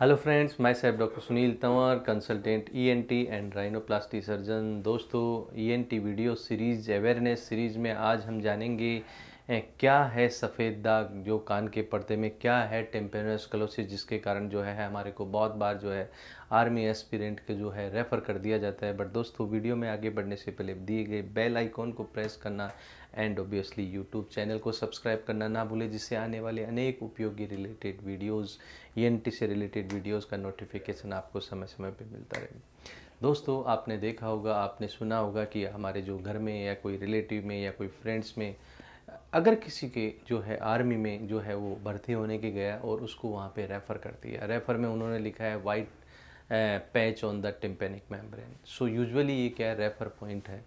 hello friends मैं साहब doctor Sunil Tanwar consultant ENT and rhinoplasty surgeon दोस्तों ENT video series awareness series में आज हम जानेंगे क्या है सफ़ेद दाग जो कान के पर्दे में क्या है टेम्पेनोस्कलोसिस जिसके कारण जो है हमारे को बहुत बार जो है आर्मी एस्पिरेंट के जो है रेफ़र कर दिया जाता है बट दोस्तों वीडियो में आगे बढ़ने से पहले दिए गए बेल आइकॉन को प्रेस करना एंड ऑब्वियसली यूट्यूब चैनल को सब्सक्राइब करना ना भूलें जिससे आने वाले अनेक उपयोगी रिलेटेड वीडियोज़ ई से रिलेटेड वीडियोज़ का नोटिफिकेशन आपको समय समय पर मिलता रहे दोस्तों आपने देखा होगा आपने सुना होगा कि हमारे जो घर में या कोई रिलेटिव में या कोई फ्रेंड्स में अगर किसी के जो है आर्मी में जो है वो भर्ती होने के गया और उसको वहाँ पे रेफ़र कर दिया रेफ़र में उन्होंने लिखा है white patch on the tympanic membrane so usually ये क्या है रेफ़र पॉइंट है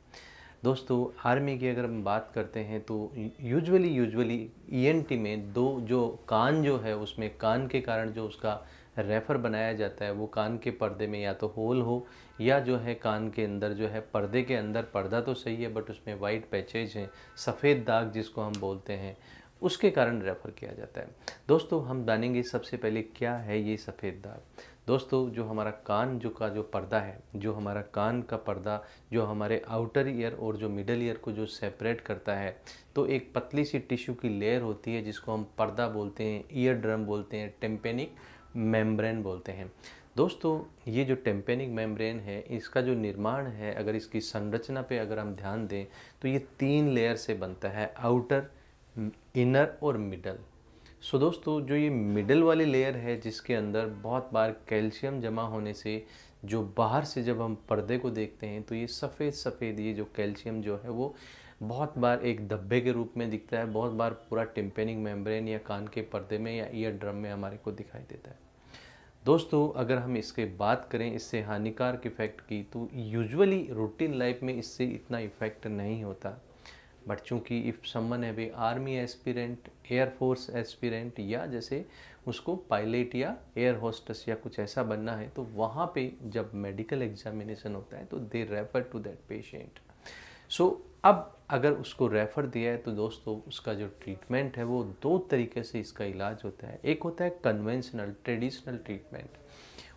दोस्तों आर्मी की अगर हम बात करते हैं तो यूजुअली यूजुअली ईएनटी में दो जो कान जो है उसमें कान के कारण जो उसका रेफर बनाया जाता है वो कान के पर्दे में या तो होल हो या जो है कान के अंदर जो है पर्दे के अंदर पर्दा तो सही है बट उसमें वाइट पैचेज हैं सफ़ेद दाग जिसको हम बोलते हैं उसके कारण रेफ़र किया जाता है दोस्तों हम जानेंगे सबसे पहले क्या है ये सफ़ेद दाग दोस्तों जो हमारा कान जो का जो पर्दा है जो हमारा कान का पर्दा जो हमारे आउटर ईयर और जो मिडल ईयर को जो सेपरेट करता है तो एक पतली सी टिश्यू की लेयर होती है जिसको हम पर्दा बोलते हैं ईयर ड्रम बोलते हैं टेम्पेनिक मेम्ब्रेन बोलते हैं दोस्तों ये जो टेम्पेनिक मेम्ब्रेन है इसका जो निर्माण है अगर इसकी संरचना पे अगर हम ध्यान दें तो ये तीन लेयर से बनता है आउटर इनर और मिडल सो दोस्तों जो ये मिडल वाली लेयर है जिसके अंदर बहुत बार कैल्शियम जमा होने से जो बाहर से जब हम पर्दे को देखते हैं तो ये सफ़ेद सफ़ेद ये जो कैल्शियम जो है वो बहुत बार एक धब्बे के रूप में दिखता है बहुत बार पूरा टिम्पेनिंग मेम्ब्रेन या कान के पर्दे में या ईयर ड्रम में हमारे को दिखाई देता है दोस्तों अगर हम इसके बात करें इससे हानिकारक इफ़ेक्ट की तो यूजुअली रूटीन लाइफ में इससे इतना इफ़ेक्ट नहीं होता बट चूँकि इफ़ समन है वे आर्मी एस्पिरेंट एयरफोर्स एस्पिरेंट या जैसे उसको पायलट या एयर होस्टस या कुछ ऐसा बनना है तो वहाँ पे जब मेडिकल एग्जामिनेशन होता है तो they refer to that patient so so, अब अगर उसको रेफ़र दिया है तो दोस्तों उसका जो ट्रीटमेंट है वो दो तरीके से इसका इलाज होता है एक होता है कन्वेंशनल ट्रेडिशनल ट्रीटमेंट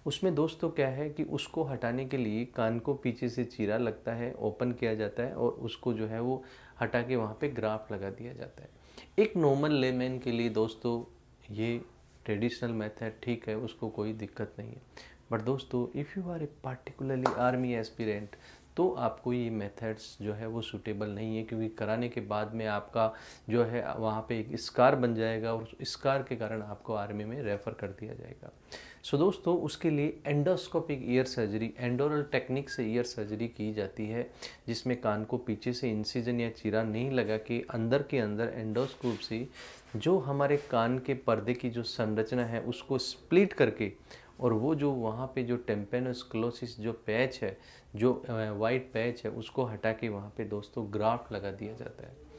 उसमें दोस्तों क्या है कि उसको हटाने के लिए कान को पीछे से चीरा लगता है ओपन किया जाता है और उसको जो है वो हटा के वहाँ पे ग्राफ लगा दिया जाता है एक नॉर्मल लेमैन के लिए दोस्तों ये ट्रेडिशनल मेथड ठीक है उसको कोई दिक्कत नहीं है बट दोस्तों if you are a particularly army aspirant तो आपको ये मेथड्स जो है वो सूटेबल नहीं है क्योंकि कराने के बाद में आपका जो है वहाँ पे एक स्कार बन जाएगा और स्कार के कारण आपको आर्मी में रेफ़र कर दिया जाएगा सो so, दोस्तों उसके लिए endoscopic ear surgery endaural technique से ईयर सर्जरी की जाती है जिसमें कान को पीछे से इंसीजन या चीरा नहीं लगा के अंदर के अंदर एंडोस्कोप से जो हमारे कान के पर्दे की जो संरचना है उसको स्प्लिट करके और वो जो वहाँ पे जो टेम्पेनोस्क्लोसिस जो पैच है जो वाइट पैच है उसको हटा के वहाँ पे दोस्तों ग्राफ्ट लगा दिया जाता है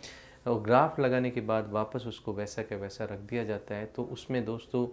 और ग्राफ लगाने के बाद वापस उसको वैसा के वैसा रख दिया जाता है तो उसमें दोस्तों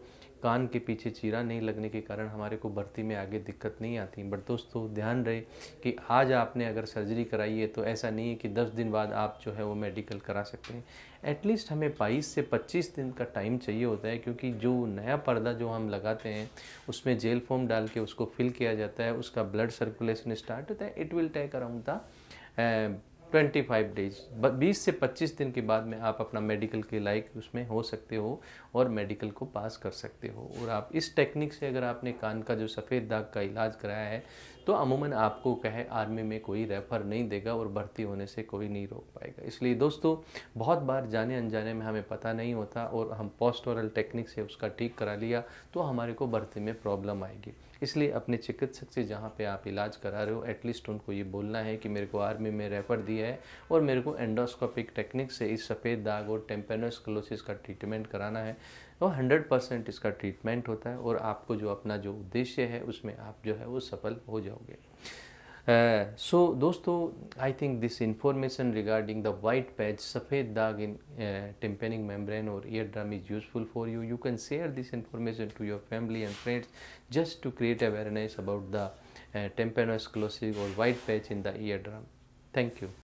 कान के पीछे चीरा नहीं लगने के कारण हमारे को भर्ती में आगे दिक्कत नहीं आती बट दोस्तों ध्यान रहे कि आज आपने अगर सर्जरी कराई है तो ऐसा नहीं है कि 10 दिन बाद आप जो है वो मेडिकल करा सकते हैं एटलीस्ट हमें बाईस से पच्चीस दिन का टाइम चाहिए होता है क्योंकि जो नया पर्दा जो हम लगाते हैं उसमें जेल फॉर्म डाल के उसको फिल किया जाता है उसका ब्लड सर्कुलेशन स्टार्ट होता है it will take around the twenty five days बीस से पच्चीस दिन के बाद में आप अपना मेडिकल के लाइक उसमें हो सकते हो और मेडिकल को पास कर सकते हो और आप इस टेक्निक से अगर आपने कान का जो सफ़ेद दाग का इलाज कराया है तो अमूमन आपको कहे आर्मी में कोई रेफ़र नहीं देगा और भर्ती होने से कोई नहीं रोक पाएगा इसलिए दोस्तों बहुत बार जाने अनजाने में हमें पता नहीं होता और हम पोस्टोरल टेक्निक से उसका ठीक करा लिया तो हमारे को भर्ती में प्रॉब्लम आएगी इसलिए अपने चिकित्सक से जहाँ पे आप इलाज करा रहे हो एटलीस्ट उनको ये बोलना है कि मेरे को आर्मी में रेफर दिया है और मेरे को एंडोस्कोपिक टेक्निक से इस सफ़ेद दाग और टेम्पेनोस्कलोसिस का ट्रीटमेंट कराना है तो हंड्रेड परसेंट इसका ट्रीटमेंट होता है और आपको जो अपना जो उद्देश्य है उसमें आप जो है वो सफल हो जाओगे सो uh, so, दोस्तों I think this information regarding the white patch सफ़ेद दाग इन टेम्पेनिंग मेम्ब्रेन और eardrum is useful for you you can share this information to your family and friends just to create awareness about the tympanosclerosis और white patch in the eardrum thank you